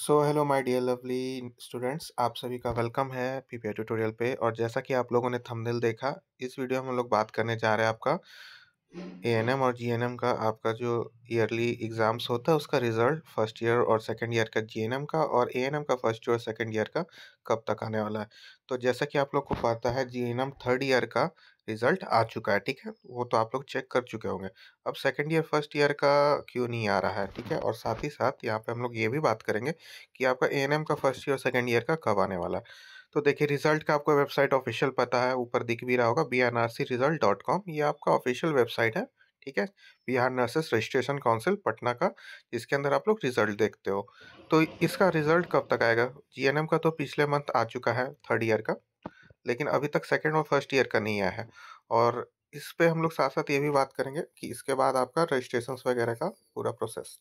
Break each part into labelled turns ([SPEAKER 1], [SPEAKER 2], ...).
[SPEAKER 1] so hello my dear lovely students आप सभी का वेलकम है पीपीआई ट्यूटोरियल पे और जैसा कि आप लोगों ने थंबनेल देखा इस वीडियो में हम लोग बात करने जा रहे हैं आपका एएनएम और जीएनएम का आपका जो ईयरली एग्ज़ाम्स होता है उसका रिज़ल्ट फर्स्ट ईयर और सेकंड ईयर का जीएनएम का और एएनएम का फर्स्ट ईयर और सेकंड ईयर का कब तक आने वाला है तो जैसा कि आप लोग को पता है जीएनएम थर्ड ईयर का रिज़ल्ट आ चुका है ठीक है वो तो आप लोग चेक कर चुके होंगे अब सेकेंड ईयर फर्स्ट ईयर का क्यों नहीं आ रहा है ठीक है और साथ ही साथ यहाँ पर हम लोग ये भी बात करेंगे कि आपका ए का फर्स्ट ईयर और सेकेंड ईयर का कब आने वाला है तो देखिए रिजल्ट का आपको वेबसाइट ऑफिशियल पता है ऊपर दिख भी रहा होगा बी आर नर्सी रिजल्ट डॉट कॉम ये आपका ऑफिशियल वेबसाइट है ठीक है Bihar nurses registration council Patna का जिसके अंदर आप लोग रिजल्ट देखते हो तो इसका रिजल्ट कब तक आएगा जीएनएम का तो पिछले मंथ आ चुका है थर्ड ईयर का लेकिन अभी तक सेकेंड और फर्स्ट ईयर का नहीं आया है और इस पर हम लोग साथ साथ ये भी बात करेंगे कि इसके बाद आपका रजिस्ट्रेशन वगैरह का पूरा प्रोसेस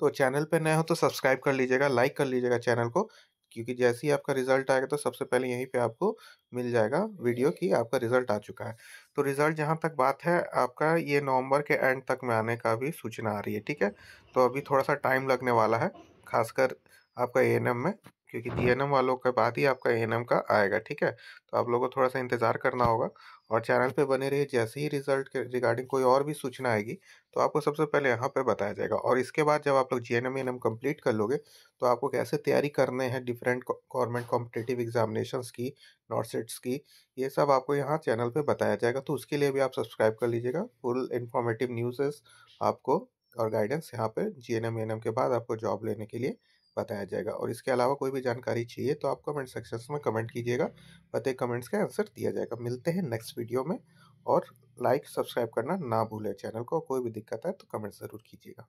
[SPEAKER 1] तो चैनल पे नए हो तो सब्सक्राइब कर लीजिएगा लाइक कर लीजिएगा चैनल को क्योंकि जैसे ही आपका रिजल्ट आएगा तो सबसे पहले यहीं पे आपको मिल जाएगा वीडियो कि आपका रिजल्ट आ चुका है तो रिजल्ट जहाँ तक बात है आपका ये नवंबर के एंड तक में आने का भी सूचना आ रही है ठीक है तो अभी थोड़ा सा टाइम लगने वाला है खासकर आपका ए में क्योंकि जीएनएम वालों के बाद ही आपका ए का आएगा ठीक है तो आप लोगों को थोड़ा सा इंतज़ार करना होगा और चैनल पे बने रहिए जैसे ही रिजल्ट के रिगार्डिंग कोई और भी सूचना आएगी तो आपको सबसे पहले यहाँ पे बताया जाएगा और इसके बाद जब आप लोग जी एन एम कंप्लीट कर लोगे तो आपको कैसे तैयारी करने हैं डिफरेंट गवर्नमेंट कॉम्पिटेटिव एग्जामिनेशन की नॉट सेट्स की ये सब आपको यहाँ चैनल पर बताया जाएगा तो उसके लिए भी आप सब्सक्राइब कर लीजिएगा फुल इन्फॉर्मेटिव न्यूज़ आपको और गाइडेंस यहाँ पर जी एन एम के बाद आपको जॉब लेने के लिए बताया जाएगा और इसके अलावा कोई भी जानकारी चाहिए तो आप कमेंट सेक्शन में कमेंट कीजिएगा प्रत्येक कमेंट्स का आंसर दिया जाएगा मिलते हैं नेक्स्ट वीडियो में और लाइक सब्सक्राइब करना ना भूलें चैनल को कोई भी दिक्कत है तो कमेंट ज़रूर कीजिएगा